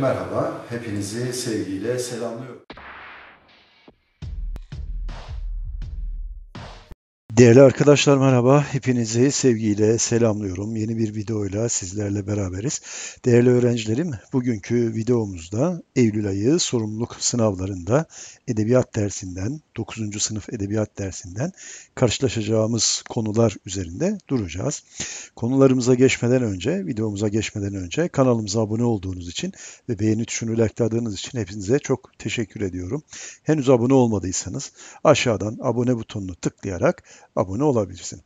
Merhaba, hepinizi sevgiyle selamlıyorum. Değerli arkadaşlar merhaba. Hepinizi sevgiyle selamlıyorum. Yeni bir videoyla sizlerle beraberiz. Değerli öğrencilerim, bugünkü videomuzda Eylül ayı sorumluluk sınavlarında edebiyat dersinden 9. sınıf edebiyat dersinden karşılaşacağımız konular üzerinde duracağız. Konularımıza geçmeden önce, videomuza geçmeden önce kanalımıza abone olduğunuz için ve beğeni tuşunu likeladığınız için hepinize çok teşekkür ediyorum. Henüz abone olmadıysanız aşağıdan abone butonunu tıklayarak abone olabilirsiniz.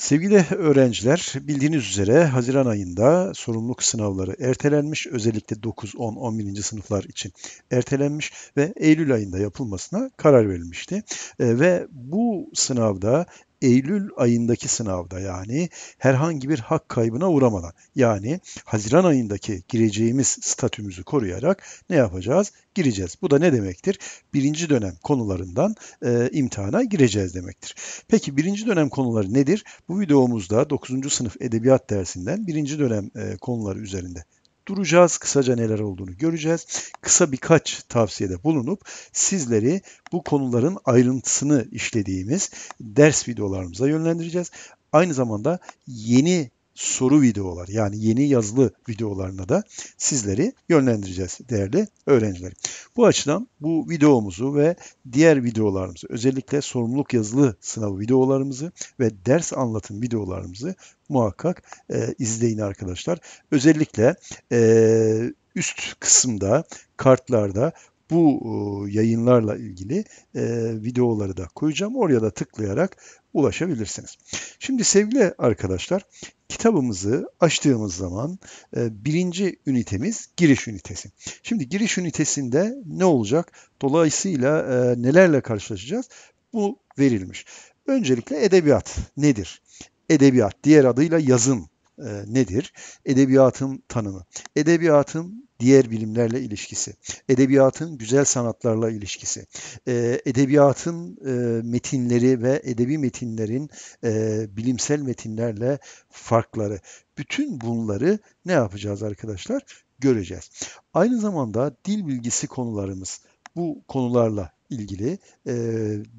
Sevgili öğrenciler, bildiğiniz üzere Haziran ayında sorumluluk sınavları ertelenmiş. Özellikle 9, 10, 11. sınıflar için ertelenmiş ve Eylül ayında yapılmasına karar verilmişti. E, ve bu sınavda Eylül ayındaki sınavda yani herhangi bir hak kaybına uğramadan yani Haziran ayındaki gireceğimiz statümüzü koruyarak ne yapacağız? Gireceğiz. Bu da ne demektir? Birinci dönem konularından e, imtihana gireceğiz demektir. Peki birinci dönem konuları nedir? Bu videomuzda 9. sınıf edebiyat dersinden birinci dönem e, konuları üzerinde duracağız. Kısaca neler olduğunu göreceğiz. Kısa birkaç tavsiyede bulunup sizleri bu konuların ayrıntısını işlediğimiz ders videolarımıza yönlendireceğiz. Aynı zamanda yeni soru videolar, yani yeni yazılı videolarına da sizleri yönlendireceğiz değerli öğrencilerim. Bu açıdan bu videomuzu ve diğer videolarımızı özellikle sorumluluk yazılı sınavı videolarımızı ve ders anlatım videolarımızı muhakkak e, izleyin arkadaşlar. Özellikle e, üst kısımda kartlarda bu e, yayınlarla ilgili e, videoları da koyacağım. Oraya da tıklayarak ulaşabilirsiniz. Şimdi sevgili arkadaşlar kitabımızı açtığımız zaman e, birinci ünitemiz giriş ünitesi. Şimdi giriş ünitesinde ne olacak? Dolayısıyla nelerle karşılaşacağız? Bu verilmiş. Öncelikle edebiyat nedir? Edebiyat diğer adıyla yazım nedir? Edebiyatın tanımı. Edebiyatın diğer bilimlerle ilişkisi, edebiyatın güzel sanatlarla ilişkisi, ee, edebiyatın e, metinleri ve edebi metinlerin e, bilimsel metinlerle farkları. Bütün bunları ne yapacağız arkadaşlar? Göreceğiz. Aynı zamanda dil bilgisi konularımız bu konularla ilgili e,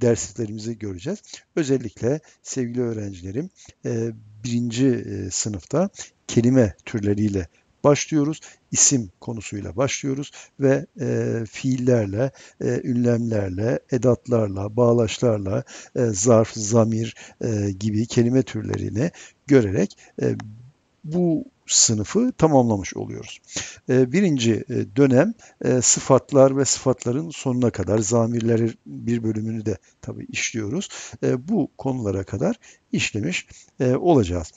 dersliklerimizi göreceğiz. Özellikle sevgili öğrencilerim e, birinci e, sınıfta kelime türleriyle başlıyoruz. İsim konusuyla başlıyoruz ve e, fiillerle, e, ünlemlerle, edatlarla, bağlaçlarla, e, zarf, zamir e, gibi kelime türlerini görerek e, bu sınıfı tamamlamış oluyoruz. Ee, birinci e, dönem e, sıfatlar ve sıfatların sonuna kadar zamirleri bir bölümünü de tabii işliyoruz. E, bu konulara kadar işlemiş olacağız.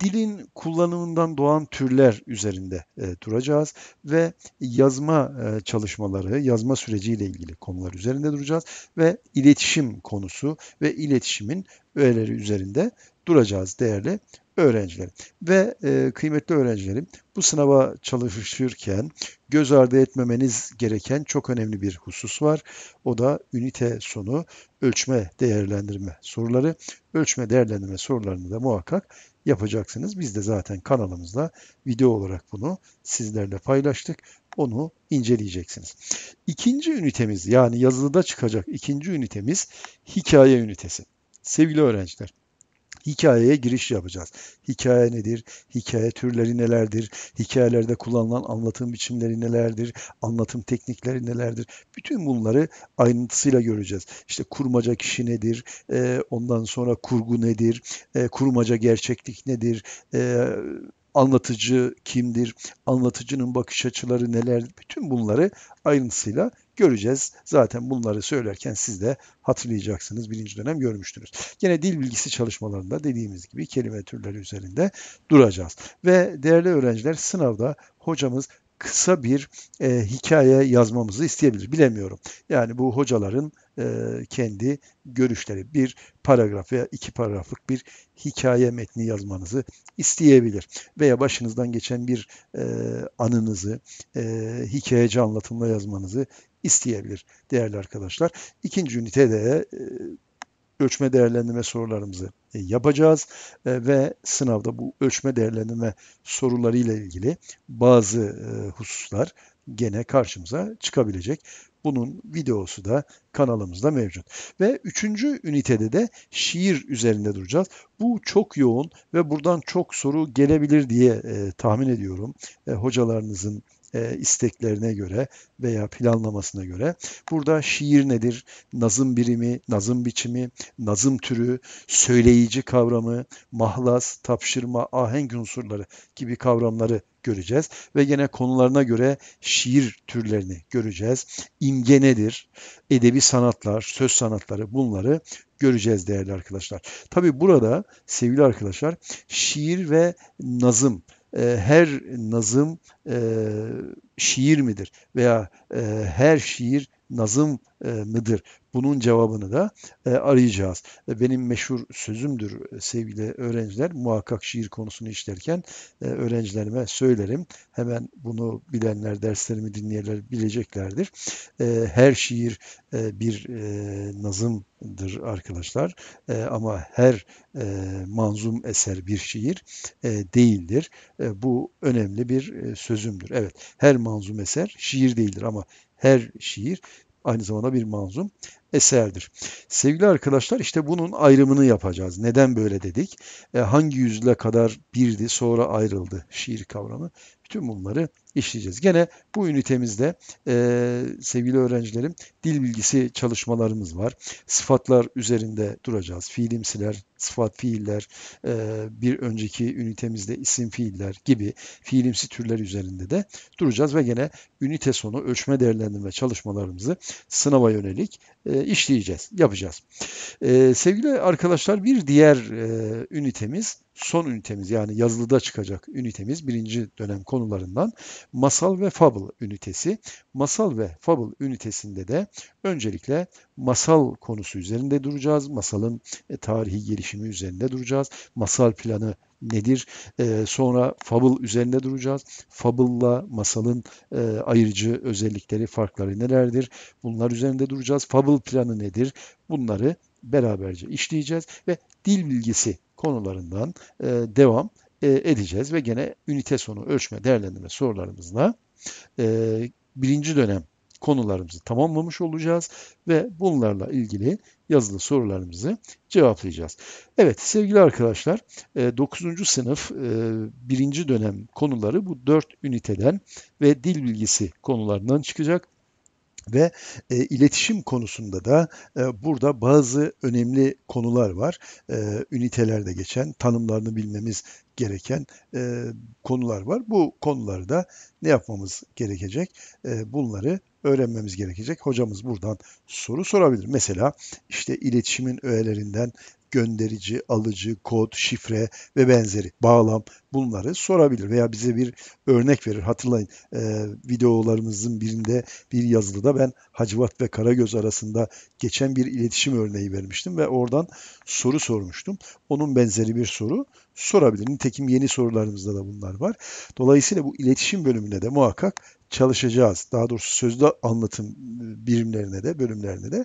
Dilin kullanımından doğan türler üzerinde duracağız ve yazma çalışmaları, yazma süreciyle ilgili konular üzerinde duracağız ve iletişim konusu ve iletişimin öğeleri üzerinde duracağız değerli öğrencilerim. Ve e, kıymetli öğrencilerim bu sınava çalışırken göz ardı etmemeniz gereken çok önemli bir husus var. O da ünite sonu ölçme değerlendirme soruları. Ölçme değerlendirme sorularını da muhakkak yapacaksınız. Biz de zaten kanalımızda video olarak bunu sizlerle paylaştık. Onu inceleyeceksiniz. İkinci ünitemiz yani yazılıda çıkacak ikinci ünitemiz hikaye ünitesi. Sevgili öğrenciler hikayeye giriş yapacağız. Hikaye nedir? Hikaye türleri nelerdir? Hikayelerde kullanılan anlatım biçimleri nelerdir? Anlatım teknikleri nelerdir? Bütün bunları ayrıntısıyla göreceğiz. İşte kurmaca kişi nedir? E, ondan sonra kurgu nedir? E, kurmaca gerçeklik nedir? E, anlatıcı kimdir, anlatıcının bakış açıları neler, bütün bunları ayrıntısıyla göreceğiz. Zaten bunları söylerken siz de hatırlayacaksınız. Birinci dönem görmüştünüz. Gene dil bilgisi çalışmalarında dediğimiz gibi kelime türleri üzerinde duracağız. Ve değerli öğrenciler sınavda hocamız kısa bir e, hikaye yazmamızı isteyebilir. Bilemiyorum. Yani bu hocaların e, kendi görüşleri. Bir paragraf veya iki paragraflık bir hikaye metni yazmanızı isteyebilir. Veya başınızdan geçen bir e, anınızı e, hikayeci anlatımla yazmanızı isteyebilir değerli arkadaşlar. İkinci ünitede e, ölçme değerlendirme sorularımızı e, yapacağız e, ve sınavda bu ölçme değerlendirme sorularıyla ilgili bazı e, hususlar gene karşımıza çıkabilecek. Bunun videosu da kanalımızda mevcut. Ve üçüncü ünitede de şiir üzerinde duracağız. Bu çok yoğun ve buradan çok soru gelebilir diye e, tahmin ediyorum. E, hocalarınızın e, isteklerine göre veya planlamasına göre. Burada şiir nedir? Nazım birimi, nazım biçimi, nazım türü, söyleyici kavramı, mahlas, tapşırma, ahenk unsurları gibi kavramları göreceğiz ve yine konularına göre şiir türlerini göreceğiz. İmge nedir? Edebi sanatlar, söz sanatları bunları göreceğiz değerli arkadaşlar. Tabi burada sevgili arkadaşlar şiir ve nazım e, her nazım e, şiir midir veya e, her şiir nazım mıdır? Bunun cevabını da e, arayacağız. E, benim meşhur sözümdür e, sevgili öğrenciler. Muhakkak şiir konusunu işlerken e, öğrencilerime söylerim. Hemen bunu bilenler, derslerimi dinleyenler bileceklerdir. E, her şiir e, bir e, nazımdır arkadaşlar. E, ama her e, manzum eser bir şiir e, değildir. E, bu önemli bir e, sözümdür. Evet, her manzum eser şiir değildir ama her şiir aynı zamanda bir manzum eserdir. Sevgili arkadaşlar işte bunun ayrımını yapacağız. Neden böyle dedik? E, hangi yüzle kadar birdi sonra ayrıldı şiir kavramı? Bütün bunları işleyeceğiz. Gene bu ünitemizde e, sevgili öğrencilerim dil bilgisi çalışmalarımız var. Sıfatlar üzerinde duracağız. Fiilimsiler, sıfat fiiller, e, bir önceki ünitemizde isim fiiller gibi fiilimsi türler üzerinde de duracağız ve gene ünite sonu ölçme değerlendirme çalışmalarımızı sınava yönelik e, işleyeceğiz, yapacağız. E, sevgili arkadaşlar bir diğer e, ünitemiz, son ünitemiz yani yazılıda çıkacak ünitemiz birinci dönem konularından masal ve fable ünitesi. Masal ve fable ünitesinde de öncelikle masal konusu üzerinde duracağız. Masalın e, tarihi gelişimi üzerinde duracağız. Masal planı nedir? E, sonra fable üzerinde duracağız. Fable'la masalın e, ayırıcı özellikleri, farkları nelerdir? Bunlar üzerinde duracağız. Fable planı nedir? Bunları beraberce işleyeceğiz ve dil bilgisi konularından e, devam e, edeceğiz ve gene ünite sonu ölçme değerlendirme sorularımızla e, birinci dönem konularımızı tamamlamış olacağız ve bunlarla ilgili yazılı sorularımızı cevaplayacağız. Evet sevgili arkadaşlar 9. E, sınıf 1. E, dönem konuları bu 4 üniteden ve dil bilgisi konularından çıkacak ve e, iletişim konusunda da e, burada bazı önemli konular var. E, ünitelerde geçen, tanımlarını bilmemiz gereken e, konular var. Bu konularda ne yapmamız gerekecek? E, bunları öğrenmemiz gerekecek. Hocamız buradan soru sorabilir. Mesela işte iletişimin öğelerinden gönderici, alıcı, kod, şifre ve benzeri bağlam bunları sorabilir veya bize bir örnek verir. Hatırlayın e, videolarımızın birinde bir yazılıda ben Hacivat ve Karagöz arasında geçen bir iletişim örneği vermiştim ve oradan soru sormuştum. Onun benzeri bir soru sorabilir. Nitekim yeni sorularımızda da bunlar var. Dolayısıyla bu iletişim bölümüne de muhakkak çalışacağız. Daha doğrusu sözde anlatım e, birimlerine de, bölümlerine de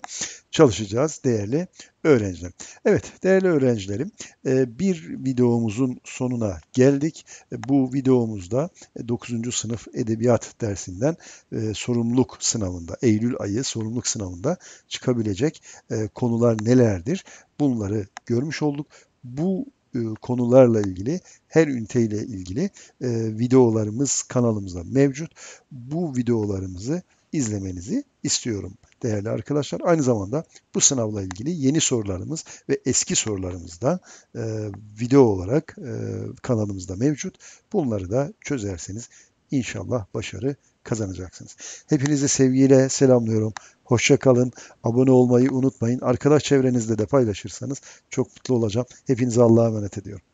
çalışacağız değerli öğrenciler. Evet, Değerli öğrencilerim, e, bir videomuzun sonuna geldik. E, bu videomuzda 9. E, sınıf edebiyat dersinden sorumluluk sınavında, Eylül ayı sorumluluk sınavında çıkabilecek konular nelerdir? Bunları görmüş olduk. Bu konularla ilgili, her üniteyle ilgili videolarımız kanalımızda mevcut. Bu videolarımızı izlemenizi istiyorum değerli arkadaşlar. Aynı zamanda bu sınavla ilgili yeni sorularımız ve eski sorularımız da e, video olarak e, kanalımızda mevcut. Bunları da çözerseniz inşallah başarı kazanacaksınız. Hepinizi sevgiyle selamlıyorum. Hoşça kalın. Abone olmayı unutmayın. Arkadaş çevrenizde de paylaşırsanız çok mutlu olacağım. Hepinizi Allah'a emanet ediyorum.